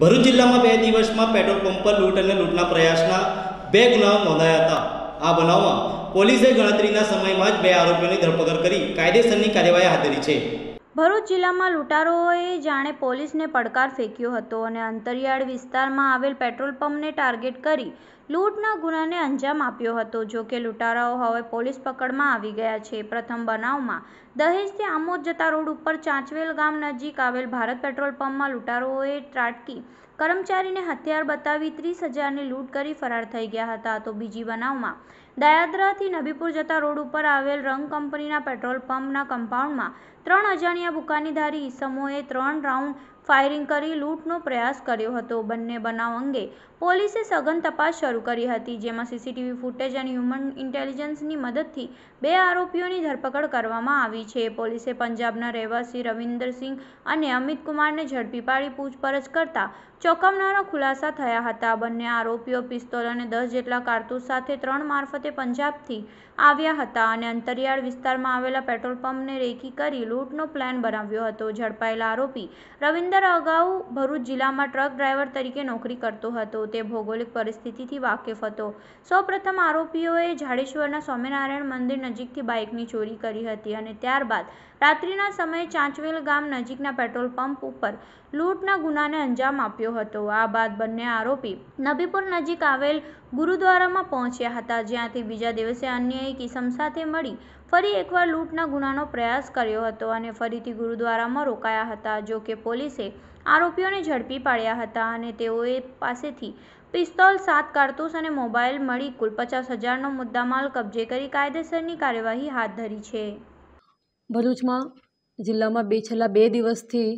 ભરૂચ જિલ્લામાં બે દિવસમાં પેટ્રોલ પંપ પર લૂંટ અને લૂંટના પ્રયાસના બે ગુનાઓ નોંધાયા હતા આ બનાવમાં પોલીસે ગણતરીના સમયમાં જ બે આરોપીઓની ધરપકડ કરી કાયદેસરની કાર્યવાહી હાથ ધરી છે ભરૂચ જિલ્લામાં લૂંટારોએ જાણે પોલીસને પડકાર ફેંક્યો હતો અને અંતરિયાળ વિસ્તારમાં આવેલ પેટ્રોલ પંપને ટાર્ગેટ કરી લૂંટના ગુનાને અંજામ આપ્યો હતો જો કે લૂંટારાઓ હવે પોલીસ પકડમાં આવી ગયા છે પ્રથમ બનાવમાં દહેજથી આમોદ જતા રોડ ઉપર ચાંચવેલ ગામ નજીક આવેલ ભારત પેટ્રોલ પંપમાં લૂંટારોએ ત્રાટકી કર્મચારીને હથિયાર બતાવી ત્રીસ હજારની લૂંટ કરી ફરાર થઈ ગયા હતા તો બીજી બનાવમાં દયાદ્રાથી નબીપુર જતા રોડ ઉપર આવેલ રંગ કંપનીના પેટ્રોલ પંપના કમ્પાઉન્ડમાં ત્રણ અજાણ્યા બુકાનીધારી ઈસમોએ ત્રણ રાઉન્ડ ફાયરિંગ કરી લૂંટનો પ્રયાસ કર્યો હતો બંને બનાવ અંગે પોલીસે સઘન તપાસ શરૂ કરી હતી જેમાં સીસીટીવી ફૂટેજ અને હ્યુમન ઇન્ટેલિજન્સની મદદથી બે આરોપીઓની ધરપકડ કરવામાં આવી છે પોલીસે પંજાબના રહેવાસી રવિન્દરસિંહ અને અમિત કુમારને ઝડપી પાડી પૂછપરછ કરતા ચોંકાવનારા ખુલાસા થયા હતા બંને આરોપીઓ પિસ્તોલ અને દસ જેટલા કારતૂસ સાથે ત્રણ મારફતે પંજાબથી આવ્યા હતા અને અંતરિયાળ વિસ્તારમાં આવેલા પેટ્રોલ પંપને રેકી કરી લૂંટનો પ્લાન બનાવ્યો હતો ઝડપાયેલા આરોપી રવિન્દર અગાઉ ભરૂચ જિલ્લામાં ટ્રક ડ્રાઈવર તરીકે નોકરી કરતો હતો તે ભૌગોલિક પરિસ્થિતિથી વાકેફ હતો સૌપ્રથમ આરોપીઓએ જાડેશ્વરના સ્વામિનારાયણ મંદિર નજીકથી બાઇકની ચોરી કરી હતી અને ત્યારબાદ રાત્રિના સમયે ચાંચવેલ ગામ નજીકના પેટ્રોલ પંપ ઉપર લૂંટના ગુનાને અંજામ આપ્યો આપ્યો હતો આ બાદ બંને આરોપી નબીપુર નજીક આવેલ ગુરુદ્વારામાં પહોંચ્યા હતા જ્યાંથી બીજા દિવસે અન્ય એક ઇસમ સાથે મળી ફરી એકવાર લૂંટના ગુનાનો પ્રયાસ કર્યો હતો અને ફરીથી ગુરુદ્વારામાં રોકાયા હતા જો કે પોલીસે આરોપીઓને ઝડપી પાડ્યા હતા અને તેઓએ પાસેથી પિસ્તોલ સાત કારતૂસ અને મોબાઈલ મળી કુલ પચાસ હજારનો મુદ્દામાલ કબજે કરી કાયદેસરની કાર્યવાહી હાથ ધરી છે ભરૂચમાં જિલ્લામાં બે છેલ્લા બે દિવસથી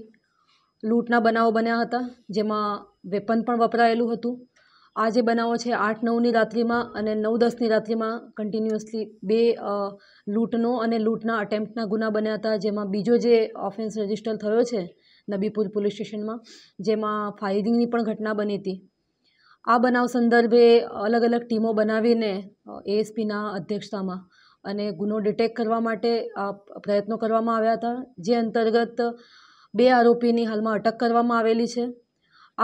લૂંટના બનાવો બન્યા હતા જેમાં વેપન પણ વપરાયેલું હતું આ જે બનાવો છે આઠ નવની રાત્રિમાં અને નવ દસની રાત્રિમાં કન્ટિન્યુઅસલી બે લૂંટનો અને લૂંટના અટેમ્પ્ટના ગુના બન્યા હતા જેમાં બીજો જે ઓફેન્સ રજિસ્ટર થયો છે નબીપુર પોલીસ સ્ટેશનમાં જેમાં ફાયરિંગની પણ ઘટના બની હતી આ બનાવ સંદર્ભે અલગ અલગ ટીમો બનાવીને એએસપીના અધ્યક્ષતામાં અને ગુનો ડિટેક્ટ કરવા માટે પ્રયત્નો કરવામાં આવ્યા હતા જે અંતર્ગત બે આરોપીની હાલમાં અટક કરવામાં આવેલી છે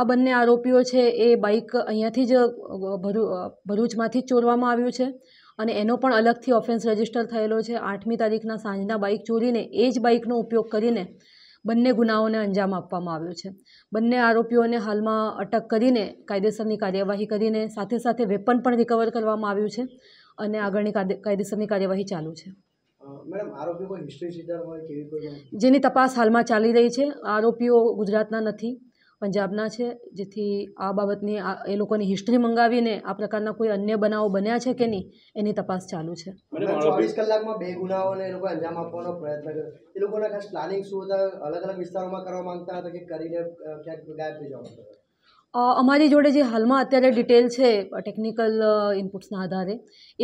આ બંને આરોપીઓ છે એ બાઇક અહીંયાથી જ ભરૂચમાંથી જ ચોરવામાં આવ્યું છે અને એનો પણ અલગથી ઓફેન્સ રજીસ્ટર થયેલો છે આઠમી તારીખના સાંજના બાઇક ચોરીને એ જ બાઇકનો ઉપયોગ કરીને બંને ગુનાઓને અંજામ આપવામાં આવ્યો છે બંને આરોપીઓને હાલમાં અટક કરીને કાયદેસરની કાર્યવાહી કરીને સાથે સાથે વેપન પણ રિકવર કરવામાં આવ્યું છે અને આગળની કાયદેસરની કાર્યવાહી ચાલુ છે જેની તપાસ હાલમાં ચાલી રહી છે આરોપીઓ ગુજરાતના નથી પંજાબના છે જેથી આ બાબતની એ લોકોની હિસ્ટ્રી મંગાવીને આ પ્રકારના કોઈ અન્ય બનાવો બન્યા છે કે નહીં એની તપાસ ચાલુ છે ચોવીસ કલાકમાં બે ગુનાઓને એ લોકો અંજામ આપવાનો પ્રયત્ન કર્યો એ લોકોના ખાસ પ્લાનિંગ શું હતા અલગ અલગ વિસ્તારોમાં કરવા માંગતા હતા કે કરીને ક્યાંક ગાયબ થઈ જવા અમારી જોડે જે હાલમાં અત્યારે ડિટેલ છે ટેકનિકલ ઇનપુટ્સના આધારે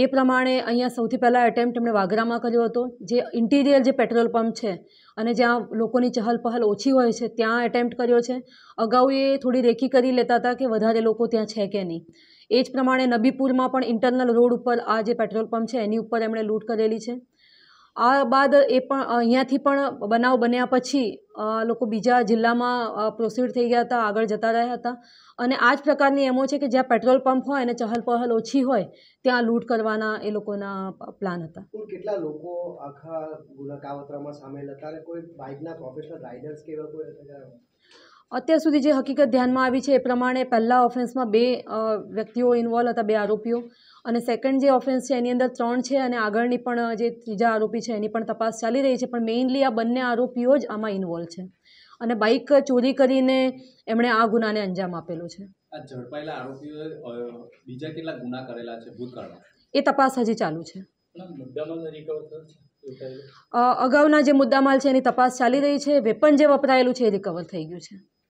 એ પ્રમાણે અહીંયા સૌથી પહેલાં એટેમ્પ્ટ એમણે વાગરામાં કર્યો હતો જે ઇન્ટિરિયર જે પેટ્રોલ પંપ છે અને જ્યાં લોકોની ચહલપહલ ઓછી હોય છે ત્યાં એટેમ્પ્ટ કર્યો છે અગાઉ એ થોડી રેખી કરી લેતા હતા કે વધારે લોકો ત્યાં છે કે નહીં એ જ પ્રમાણે નબીપુરમાં પણ ઇન્ટરનલ રોડ ઉપર આ જે પેટ્રોલ પંપ છે એની ઉપર એમણે લૂંટ કરેલી છે આ બાદ એ પણ અહીંયાથી પણ બનાવ બન્યા પછી લોકો બીજા જિલ્લામાં પ્રોસીડ થઈ ગયા હતા આગળ જતા રહ્યા હતા અને આ જ પ્રકારની એમો છે કે જ્યાં પેટ્રોલ પંપ હોય અને ચહલ પહલ ઓછી હોય ત્યાં લૂંટ કરવાના એ લોકોના પ્લાન હતા કેટલા લોકો આખા કાવતરામાં સામેલ હતા કોઈ બાઇકના પ્રોફેશનલ રાઇડર્સ કે એવા કોઈ અત્યાર સુધી જે હકીકત ધ્યાનમાં આવી છે એ પ્રમાણે પહેલાં ઓફેન્સમાં બે વ્યક્તિઓ ઇન્વોલ્વ હતા બે આરોપીઓ અને સેકન્ડ જે ઓફેન્સ છે એની અંદર ત્રણ છે અને આગળની પણ જે ત્રીજા આરોપી છે એની પણ તપાસ ચાલી રહી છે પણ મેઇનલી આ બંને આરોપીઓ જ આમાં ઇન્વોલ્વ છે અને બાઇક ચોરી કરીને એમણે આ ગુનાને અંજામ આપેલો છે ઝડપાયેલા આરોપીઓ બીજા કેટલા ગુના કરેલા છે એ તપાસ હજી ચાલુ છે અગાઉના જે મુદ્દામાલ છે એની તપાસ ચાલી રહી છે વેપન જે વપરાયેલું છે એ રિકવર થઈ ગયું છે